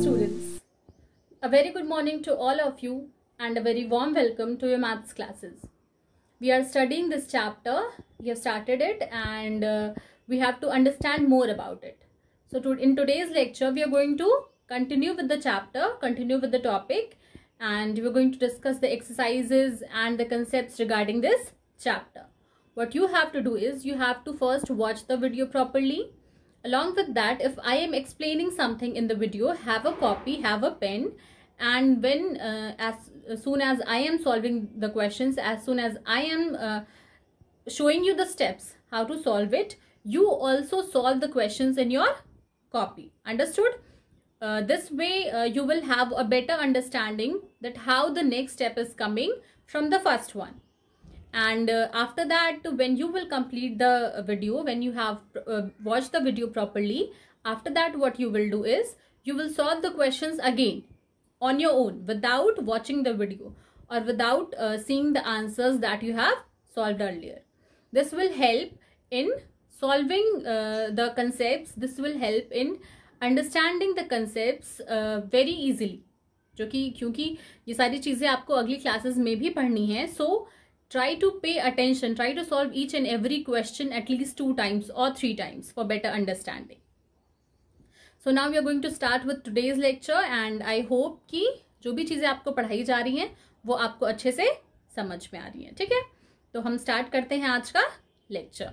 students, a very good morning to all of you and a very warm welcome to your maths classes. We are studying this chapter, we have started it and uh, we have to understand more about it. So to, in today's lecture, we are going to continue with the chapter, continue with the topic and we're going to discuss the exercises and the concepts regarding this chapter. What you have to do is you have to first watch the video properly Along with that, if I am explaining something in the video, have a copy, have a pen and when uh, as, as, soon as I am solving the questions, as soon as I am uh, showing you the steps how to solve it, you also solve the questions in your copy. Understood? Uh, this way uh, you will have a better understanding that how the next step is coming from the first one. and uh, after that when you will complete the video when you have uh, watched the video properly after that what you will do is you will solve the questions again on your own without watching the video or without uh, seeing the answers that you have solved earlier this will help in solving uh, the concepts this will help in understanding the concepts uh, very easily कि क्योंकि ये सारी चीज़ें आपको अगली classes में भी पढ़नी है सो so, try to pay attention try to solve each and every question at least two times or three times for better understanding so now we are going to start with today's lecture and i hope ki jo bhi cheeze aapko padhai ja rahi hain wo aapko acche se samajh mein aa rahi hain theek hai to hum start karte hain aaj ka lecture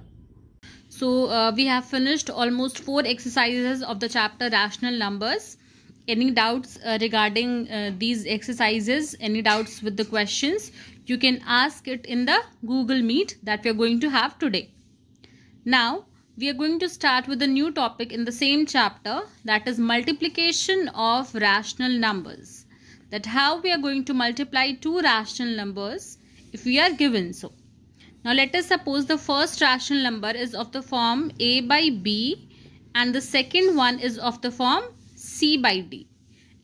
so uh, we have finished almost four exercises of the chapter rational numbers any doubts uh, regarding uh, these exercises any doubts with the questions You can ask it in the Google Meet that we are going to have today. Now, we are going to start with a new topic in the same chapter that is multiplication of rational numbers. That how we are going to multiply two rational numbers if we are given so. Now let us suppose the first rational number is of the form a by b and the second one is of the form c by d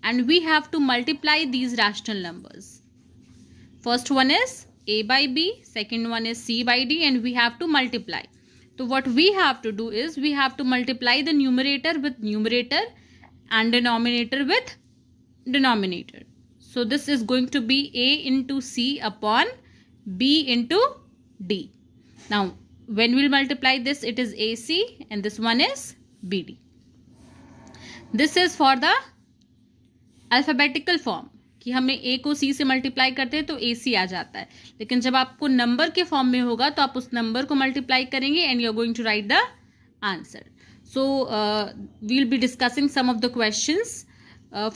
and we have to multiply these rational numbers. First one is A by B, second one is C by D and we have to multiply. So what we have to do is we have to multiply the numerator with numerator and denominator with denominator. So this is going to be A into C upon B into D. Now when we'll multiply this it is AC and this one is BD. This is for the alphabetical form. कि हमें ए को सी से multiply करते हैं तो ए सी आ जाता है लेकिन जब आपको नंबर के फॉर्म में होगा तो आप उस नंबर को मल्टीप्लाई करेंगे and you are going to write the answer so we'll be discussing some of the question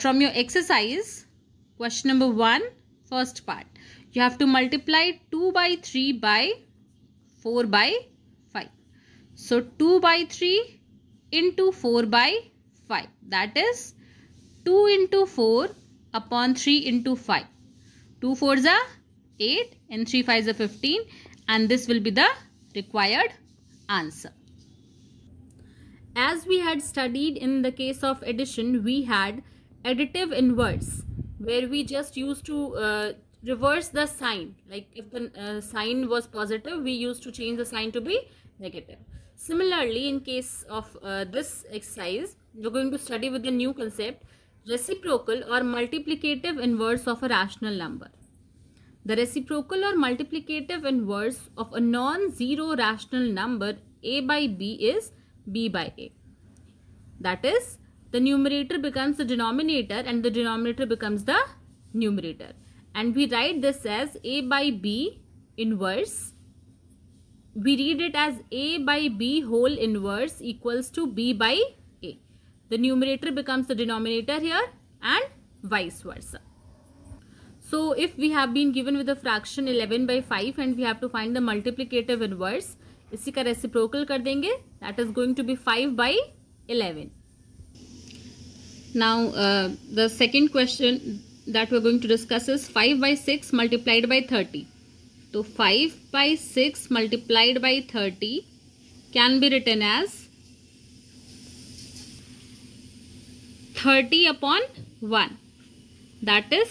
from your exercise question number one first part you have to multiply two by three by four by five so two by three into four by five that is two into four upon 3 into 5. 2 4s are 8 and 3 5s are 15 and this will be the required answer. As we had studied in the case of addition, we had additive inverse where we just used to uh, reverse the sign. Like if the uh, sign was positive, we used to change the sign to be negative. Similarly, in case of uh, this exercise, we're going to study with the new concept reciprocal or multiplicative inverse of a rational number. The reciprocal or multiplicative inverse of a non-zero rational number a by b is b by a. That is, the numerator becomes the denominator and the denominator becomes the numerator. And we write this as a by b inverse. We read it as a by b whole inverse equals to b by the numerator becomes the denominator here and vice versa. So if we have been given with the fraction 11 by 5 and we have to find the multiplicative inverse, इसी का reciprocal कर देंगे that is going to be 5 by 11. Now uh, the second question that we are going to discuss is 5 by 6 multiplied by 30. So 5 by 6 multiplied by 30 can be written as 30 upon 1 that is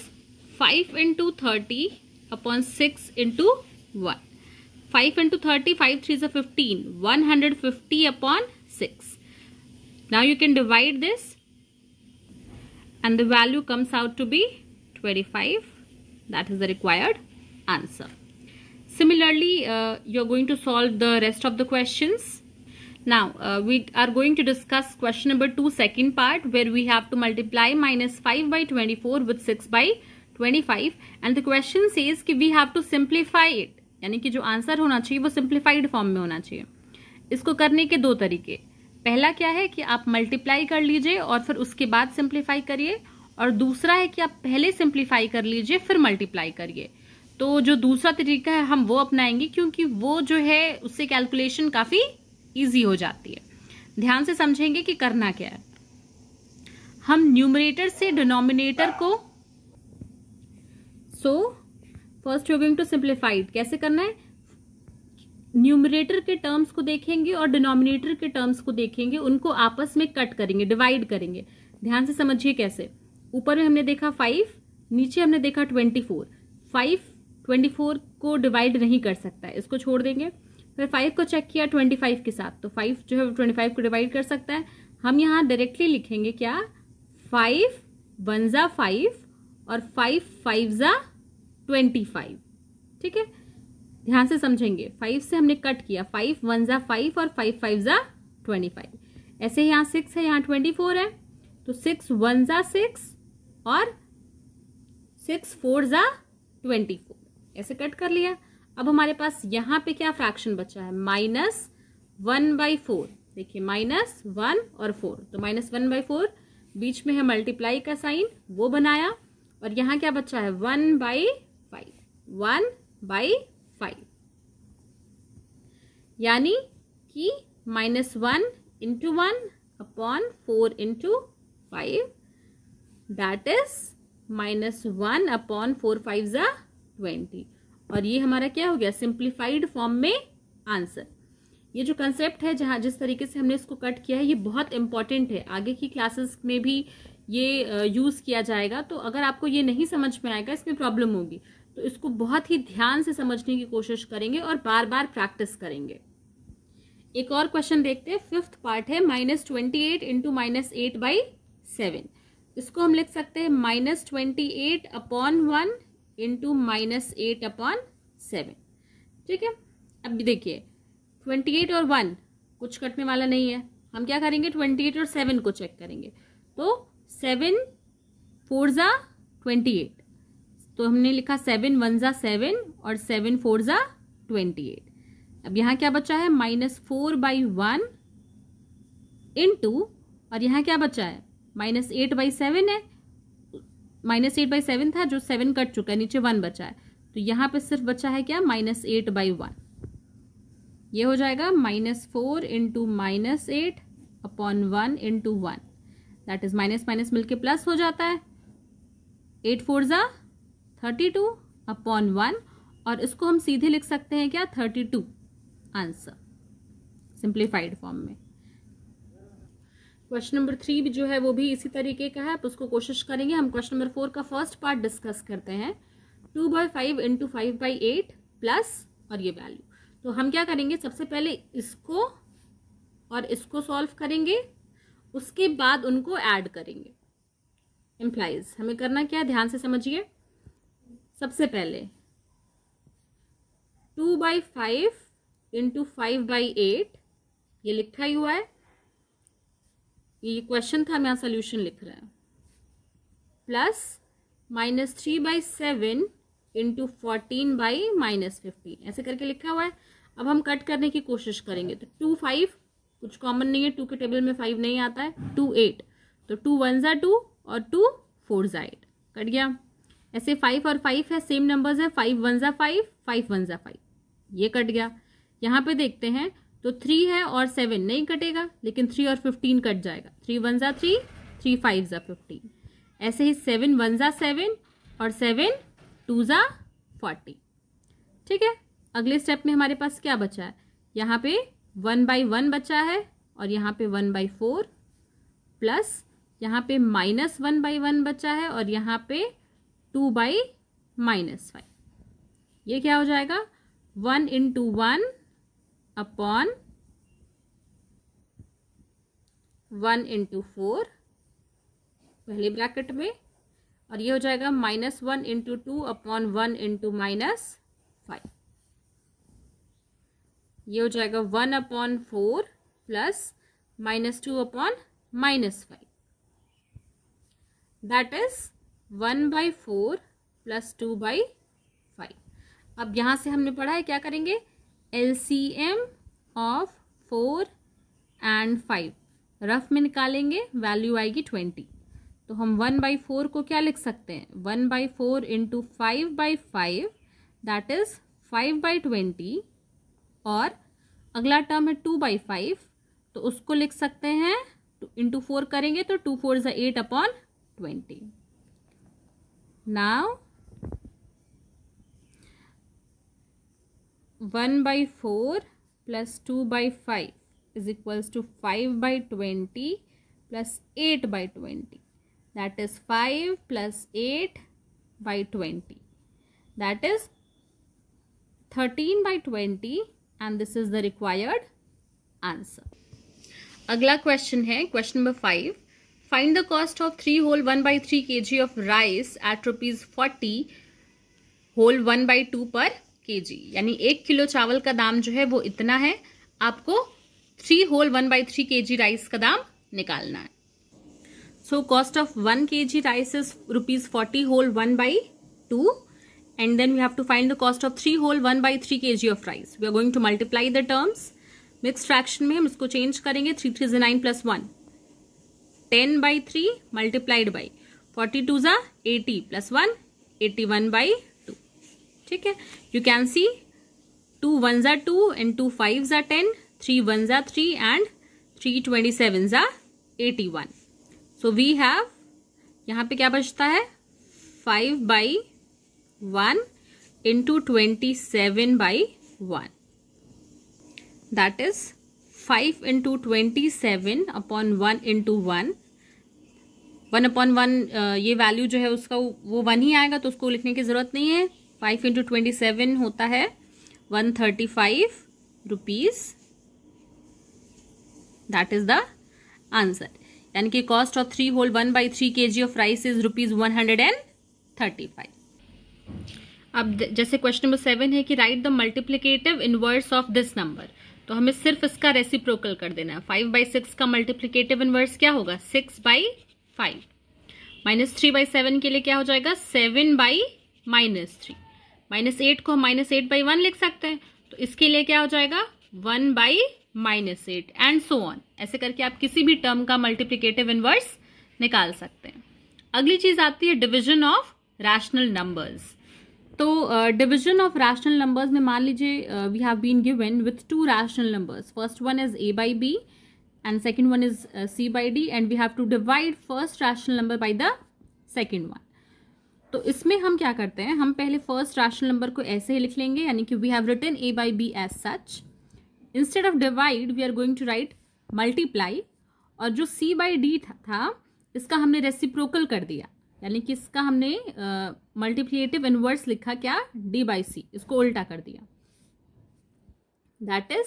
5 into 30 upon 6 into 1. 5 into 30, 5 3 is a 15. 150 upon 6. Now you can divide this and the value comes out to be 25. That is the required answer. Similarly, uh, you are going to solve the rest of the questions. Now, uh, we are going to discuss question number 2, second part, where we have to multiply minus 5 by 24 with 6 by 25. And the question says कि we have to simplify it. यानी कि जो answer होना चाहिए वो simplified form में होना चाहिए इसको करने के दो तरीके पहला क्या है कि आप मल्टीप्लाई कर लीजिए और फिर उसके बाद सिंप्लीफाई करिए और दूसरा है कि आप पहले सिंप्लीफाई कर लीजिए फिर मल्टीप्लाई करिए तो जो दूसरा तरीका है हम वो अपनाएंगे क्योंकि वो जो है उससे कैलकुलेशन काफ़ी ईजी हो जाती है ध्यान से समझेंगे कि करना क्या है हम न्यूमरेटर से डिनोमिनेटर को so first you going to simplified कैसे करना है न्यूमरेटर के टर्म्स को देखेंगे और डिनोमिनेटर के टर्म्स को देखेंगे उनको आपस में कट करेंगे डिवाइड करेंगे ध्यान से समझिए कैसे ऊपर में हमने देखा फाइव नीचे हमने देखा twenty four five twenty four को डिवाइड नहीं कर सकता है इसको छोड़ देंगे फिर फाइव को चेक किया ट्वेंटी फाइव के साथ तो फाइव जो है ट्वेंटी फाइव को डिवाइड कर सकता है हम यहाँ डायरेक्टली लिखेंगे क्या फाइव वन ज़ा फाइव और फाइव फाइव ज़ा ट्वेंटी फाइव ठीक है ध्यान से समझेंगे फाइव से हमने कट किया फाइव वन ज़ा फाइव और फाइव फाइव ज़ा ट्वेंटी फाइव ऐसे यहाँ सिक्स है यहाँ ट्वेंटी फोर है तो सिक्स वन ज़ा सिक्स और सिक्स फोर ज़ा ट्वेंटी फोर ऐसे कट कर लिया अब हमारे पास यहाँ पे क्या फ्रैक्शन बचा है माइनस वन बाई फोर देखिए माइनस वन और फोर तो माइनस वन बाई फोर बीच में है मल्टीप्लाई का साइन वो बनाया और यहाँ क्या बचा है one by five one by five यानी कि minus one into one upon four into five that is minus one upon four five ज़ा ट्वेंटी और ये हमारा क्या हो गया सिंप्लीफाइड फॉर्म में आंसर ये जो कंसेप्ट है जहाँ जिस तरीके से हमने इसको कट किया है ये बहुत इंपॉर्टेंट है आगे की क्लासेस में भी ये यूज़ किया जाएगा तो अगर आपको ये नहीं समझ में आएगा इसमें प्रॉब्लम होगी तो इसको बहुत ही ध्यान से समझने की कोशिश करेंगे और बार बार प्रैक्टिस करेंगे एक और क्वेश्चन देखते हैं फिफ्थ पार्ट है minus twenty eight into minus eight by seven इसको हम लिख सकते हैं minus twenty eight upon one into minus eight upon seven ठीक है अब देखिए ट्वेंटी एट और वन कुछ कटने वाला नहीं है हम क्या करेंगे ट्वेंटी एट और सेवन को चेक करेंगे तो सेवन फोर ज़ा ट्वेंटी एट तो हमने लिखा सेवन वन ज़ा सेवन और सेवन फोर ज़ा ट्वेंटी एट अब यहाँ क्या बचा है minus four by one into और यहाँ क्या बचा है माइनस एट बाई सेवन है माइनस एट बाई सेवन था जो सेवन कट चुका है नीचे वन बचा है तो यहाँ पे सिर्फ बचा है क्या माइनस एट बाई वन ये हो जाएगा minus four into minus eight upon one into one that is minus minus मिलके प्लस हो जाता है एट फोर ज़ा थर्टी टू अपॉन वन और इसको हम सीधे लिख सकते हैं क्या thirty two answer simplified form में क्वेश्चन नंबर थ्री भी जो है वो भी इसी तरीके का है आप उसको कोशिश करेंगे हम क्वेश्चन नंबर फोर का फर्स्ट पार्ट डिस्कस करते हैं two by five into five by eight plus और ये वैल्यू तो हम क्या करेंगे सबसे पहले इसको और इसको सॉल्व करेंगे उसके बाद उनको ऐड करेंगे एम्प्लाइज हमें करना क्या है ध्यान से समझिए सबसे पहले two by five into five by eight ये लिखा ही हुआ है ये क्वेश्चन था मैं यहाँ सोल्यूशन लिख रहा है plus minus three by seven into fourteen by minus fifteen ऐसे करके लिखा हुआ है अब हम कट करने की कोशिश करेंगे तो टू फाइव कुछ कॉमन नहीं है टू के टेबल में फाइव नहीं आता है टू एट तो टू वन ज़ा टू और टू फोर ज़ा एट कट गया ऐसे फाइव और फाइव है सेम नंबर्स है फाइव वन ज़ा फाइव फाइव वन ज़ा फाइव ये कट गया यहाँ पे देखते हैं तो थ्री है और सेवन नहीं कटेगा लेकिन थ्री और फिफ्टीन कट जाएगा थ्री वन ज़ा थ्री थ्री फाइव ज़ा फिफ्टीन ऐसे ही सेवन वन ज़ा सेवन और सेवन टू ज़ा फोर्टी ठीक है अगले स्टेप में हमारे पास क्या बचा है यहाँ पे वन बाई वन बचा है और यहाँ पे वन बाई फोर प्लस यहाँ पे माइनस वन बाई वन बचा है और यहाँ पे टू बाई माइनस फाइव ये क्या हो जाएगा one into one upon one into four पहले ब्रैकेट में और ये हो जाएगा minus one into two upon one into minus five ये हो जाएगा one upon four plus minus two upon minus five that is one by four plus two by five अब यहां से हमने पढ़ा है क्या करेंगे LCM of four and five rough में निकालेंगे वैल्यू आएगी ट्वेंटी तो हम वन बाई फोर को क्या लिख सकते हैं one by four into five by five that is five by twenty और अगला टर्म है टू बाई फाइव तो उसको लिख सकते हैं इंटू फोर करेंगे तो टू फोर ज़ा eight upon twenty now 1 by 4 plus 2 by 5 is equals to 5 by 20 plus 8 by 20. That is 5 plus 8 by 20. That is 13 by 20 and this is the required answer. Agla question hai, question number 5. Find the cost of 3 whole 1 by 3 kg of rice at rupees 40 whole 1 by 2 per KG यानी एक kilo चावल का दाम जो है वो इतना है आपको three whole one by three K G rice का दाम निकालना है so cost of one K G rice is rupees forty whole one by two then we have to find the cost of three whole one by three K G of rice we are going to multiply the terms mix fraction में हम इसको change करेंगे three three जी nine plus one ten by three multiplied by forty two ज़ा eighty plus one eighty one by ठीक है you can see to one ज़ा two and two five ज़ा टेन थ्री वन ज़ा three and three twenty seven ज़ा eighty one so we have यहाँ पे क्या बचता है five by one into twenty seven by one that is five into twenty seven upon one into one one upon one ये value जो है उसका वो वन ही आएगा तो उसको लिखने की ज़रूरत नहीं है फाइव इंटू ट्वेंटी सेवन होता है one thirty five rupees that is the answer यानी कि cost of three whole one by three K G of rice is rupees one hundred and thirty five अब जैसे क्वेश्चन नंबर सेवन है कि write the multiplicative inverse of this number तो हमें सिर्फ इसका रेसिप्रोकल कर देना है फाइव बाई सिक्स का मल्टीप्लीकेटिव इनवर्स क्या होगा six by five minus three by seven के लिए क्या हो जाएगा seven by minus three minus eight को हम माइनस एट बाई वन लिख सकते हैं तो इसके लिए क्या हो जाएगा one by minus eight and so on ऐसे करके आप किसी भी टर्म का मल्टीप्लीकेटिव इनवर्स निकाल सकते हैं अगली चीज आती है डिविजन ऑफ रैशनल नंबर्स तो डिविजन ऑफ रैशनल नंबर्स में मान लीजिए we have been given with two rational numbers first one is A by B and second one is C by D and we have to divide first rational number by the second one तो इसमें हम क्या करते हैं हम पहले first rational number को ऐसे ही लिख लेंगे यानी कि we have written A by B as such instead of divide we are going to write multiply और जो सी बाई डी था इसका हमने रेसिप्रोकल कर दिया यानी कि इसका हमने मल्टीप्लीटिव इनवर्स लिखा क्या डी बाई सी इसको उल्टा कर दिया दैट इज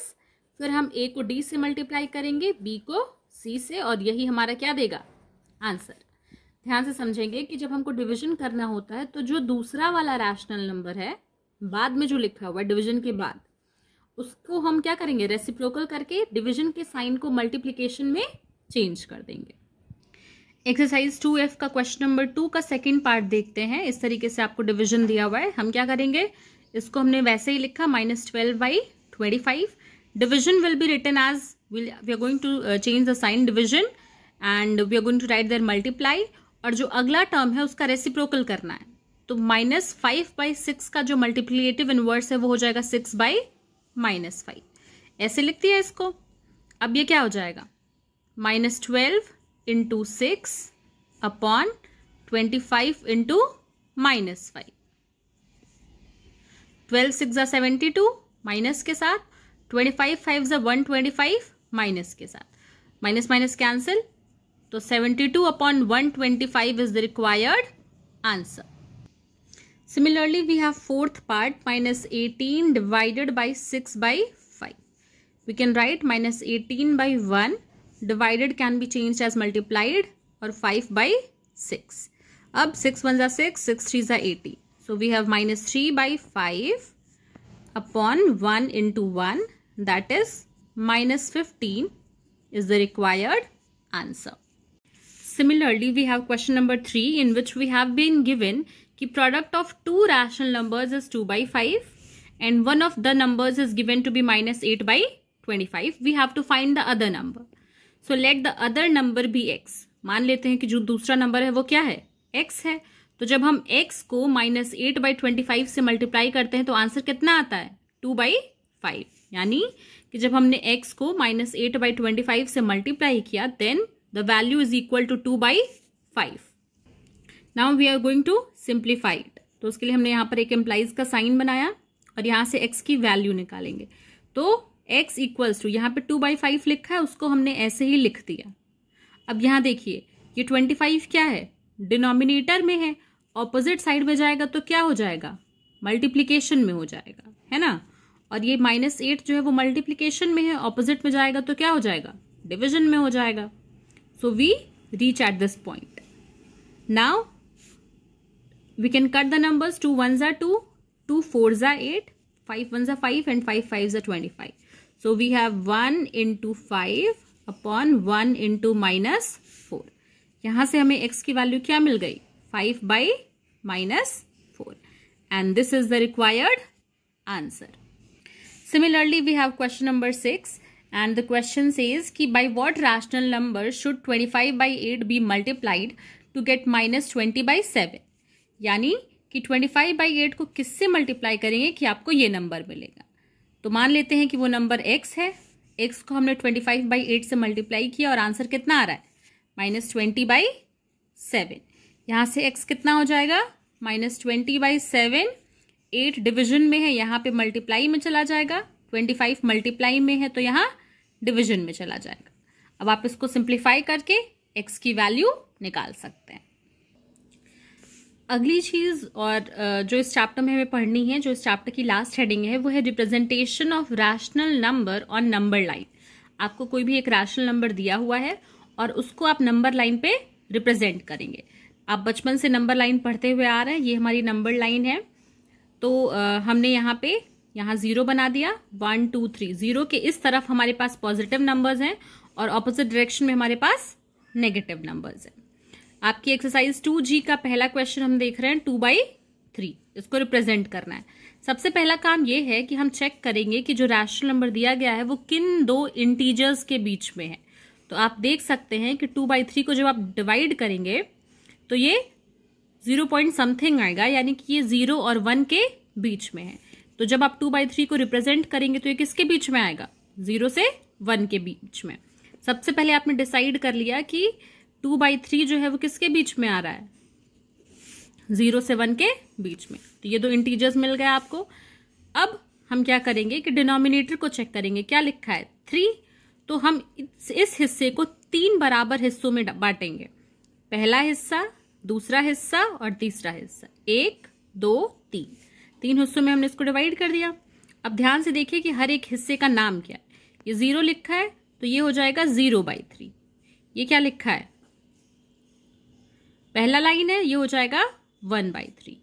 फिर हम ए को डी से मल्टीप्लाई करेंगे बी को सी से और यही हमारा क्या देगा आंसर ध्यान से समझेंगे कि जब हमको डिवीजन करना होता है तो जो दूसरा वाला रैशनल नंबर है बाद में जो लिखा हुआ है डिवीजन के बाद उसको हम क्या करेंगे रेसिप्रोकल करके डिवीजन के साइन को मल्टीप्लीकेशन में चेंज कर देंगे एक्सरसाइज टू एफ का क्वेश्चन नंबर टू का सेकेंड पार्ट देखते हैं इस तरीके से आपको डिविजन दिया हुआ है हम क्या करेंगे इसको हमने वैसे ही लिखा minus twelve by twenty five division will be written as we are going to change the sign division and we are going to write there multiply और जो अगला टर्म है उसका रेसिप्रोकल करना है तो माइनस फाइव बाई सिक्स का जो मल्टीप्लीटिव इन्वर्स है वो हो जाएगा सिक्स बाई माइनस फाइव ऐसे लिखती है इसको अब ये क्या हो जाएगा minus twelve into six upon twenty five into minus five twelve six seventy two minus के साथ ट्वेंटी फाइव फाइव ज़ा वन ट्वेंटी फाइव माइनस के साथ minus minus cancel So 72 upon 125 is the required answer. Similarly, we have fourth part minus 18 divided by 6 by 5. We can write minus 18 by 1 divided can be changed as multiplied or 5 by 6. Up 6 ones are 6, 6 threes are 80. So we have minus 3 by 5 upon 1 into 1 that is minus 15 is the required answer. Similarly, we have question number 3 in which we have been given ki product of two rational numbers is 2 by 5 and one of the numbers is given to be minus 8 by 25. We have to find the other number. So let the other number be x. मान लेते हैं कि जो दूसरा number है वो क्या है x है तो जब हम x को minus eight by twenty five से मल्टीप्लाई करते हैं तो आंसर कितना आता है टू बाई फाइव यानी कि जब हमने x को minus eight by twenty five से मल्टीप्लाई किया then The value is equal to 2 by 5. Now we are going to it तो उसके लिए हमने यहाँ पर एक एम्प्लाइज का साइन बनाया और यहाँ से x की वैल्यू निकालेंगे तो x इक्वल्स टू यहाँ पे टू बाई फाइव लिखा है उसको हमने ऐसे ही लिख दिया अब यहाँ देखिए ये ट्वेंटी फाइव क्या है डिनोमिनेटर में है ऑपोजिट साइड में जाएगा तो क्या हो जाएगा मल्टीप्लीकेशन में हो जाएगा है ना और ये माइनस एट जो है वो मल्टीप्लीकेशन में है ऑपोजिट में जाएगा तो क्या हो जाएगा डिविजन में हो जाएगा So we reach at this point. Now we can cut the numbers 2 ones are 2, 2 fours are 8, 5 ones are 5 and 5 fives are 25. So we have 1 into 5 upon 1 into minus four यहाँ से हमें x की value क्या मिल गई 5 by minus four and this is the required answer similarly we have question number six and the question says कि by what what number should twenty five by eight be multiplied to get minus twenty by seven यानी कि twenty five by eight को किससे multiply करेंगे कि आपको ये number मिलेगा तो मान लेते हैं कि वो नंबर x है x को हमने ट्वेंटी फाइव बाई एट से मल्टीप्लाई किया और आंसर कितना आ रहा है माइनस ट्वेंटी बाई सेवन यहाँ से x कितना हो जाएगा minus twenty by seven eight division में है यहाँ पे मल्टीप्लाई में चला जाएगा ट्वेंटी फाइव मल्टीप्लाई में है तो यहाँ डिवीजन में चला जाएगा अब आप इसको सिंप्लीफाई करके एक्स की वैल्यू निकाल सकते हैं अगली चीज और जो इस चैप्टर में हमें पढ़नी है जो इस चैप्टर की लास्ट हेडिंग है वो है representation of rational number on number line आपको कोई भी एक रैशनल नंबर दिया हुआ है और उसको आप नंबर लाइन पे रिप्रेजेंट करेंगे आप बचपन से नंबर लाइन पढ़ते हुए आ रहे हैं ये हमारी नंबर लाइन है तो आ, हमने यहाँ पे यहां जीरो बना दिया वन टू थ्री जीरो के इस तरफ हमारे पास पॉजिटिव नंबर्स हैं और ऑपोजिट डायरेक्शन में हमारे पास नेगेटिव नंबर्स हैं आपकी एक्सरसाइज टू जी का पहला क्वेश्चन हम देख रहे हैं टू बाई थ्री इसको रिप्रेजेंट करना है सबसे पहला काम यह है कि हम चेक करेंगे कि जो रैशनल नंबर दिया गया है वो किन दो इंटीजर्स के बीच में है तो आप देख सकते हैं कि टू बाई थ्री को जब आप डिवाइड करेंगे तो ये जीरो पॉइंट समथिंग आएगा यानी कि ये जीरो और वन के बीच में है तो जब आप टू बाई थ्री को रिप्रेजेंट करेंगे तो ये किसके बीच में आएगा जीरो से वन के बीच में सबसे पहले आपने डिसाइड कर लिया कि टू बाई थ्री जो है वो किसके बीच में आ रहा है जीरो से वन के बीच में तो ये दो इंटीजर्स मिल गए आपको अब हम क्या करेंगे कि डिनोमिनेटर को चेक करेंगे क्या लिखा है थ्री तो हम इस हिस्से को तीन बराबर हिस्सों में बांटेंगे पहला हिस्सा दूसरा हिस्सा और तीसरा हिस्सा एक दो तीन तीन हिस्सों में हमने इसको डिवाइड कर दिया अब ध्यान से देखिए कि हर एक हिस्से का नाम क्या है ये ज़ीरो लिखा है तो ये हो जाएगा ज़ीरो बाई थ्री ये क्या लिखा है पहला लाइन है ये हो जाएगा वन बाई थ्री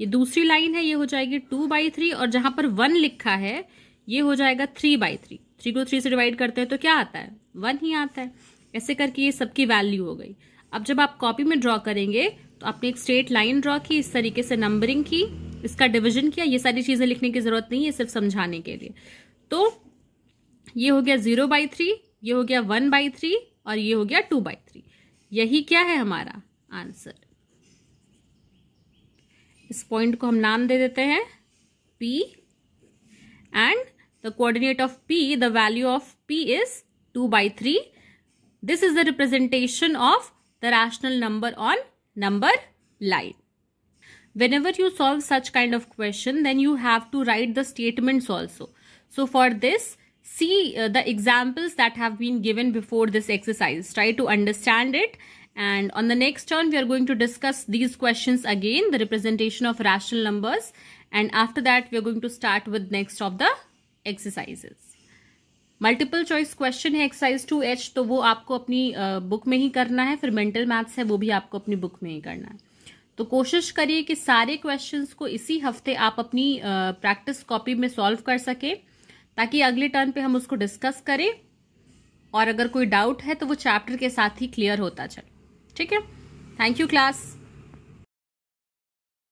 ये दूसरी लाइन है ये हो जाएगी टू बाई थ्री और जहाँ पर वन लिखा है ये हो जाएगा थ्री बाई थ्री थ्री को थ्री से डिवाइड करते हैं तो क्या आता है वन ही आता है ऐसे करके ये सबकी वैल्यू हो गई अब जब आप कॉपी में ड्रॉ करेंगे तो आपने एक स्ट्रेट लाइन ड्रॉ की इस तरीके से नंबरिंग की इसका डिविजन किया ये सारी चीज़ें लिखने की ज़रूरत नहीं है सिर्फ समझाने के लिए तो ये हो गया ज़ीरो बाई थ्री ये हो गया वन बाई थ्री और ये हो गया टू बाई थ्री यही क्या है हमारा आंसर इस पॉइंट को हम नाम दे देते हैं P and the coordinate of p the value of p is two by three this is the representation of the rational number on number line whenever you solve such kind of question then you have to write the statements also so for this see uh, the examples that have been given before this exercise try to understand it and on the next turn we are going to discuss these questions again the representation of rational numbers and after that we are going to start with next of the exercises multiple choice question है exercise two H तो वो आपको अपनी book में ही करना है फिर mental maths है वो भी आपको अपनी बुक में ही करना है तो कोशिश करिए कि सारे क्वेश्चंस को इसी हफ्ते आप अपनी प्रैक्टिस कॉपी में सॉल्व कर सकें ताकि अगले टर्न पे हम उसको डिस्कस करें और अगर कोई डाउट है तो वो चैप्टर के साथ ही क्लियर होता चले ठीक है थैंक यू क्लास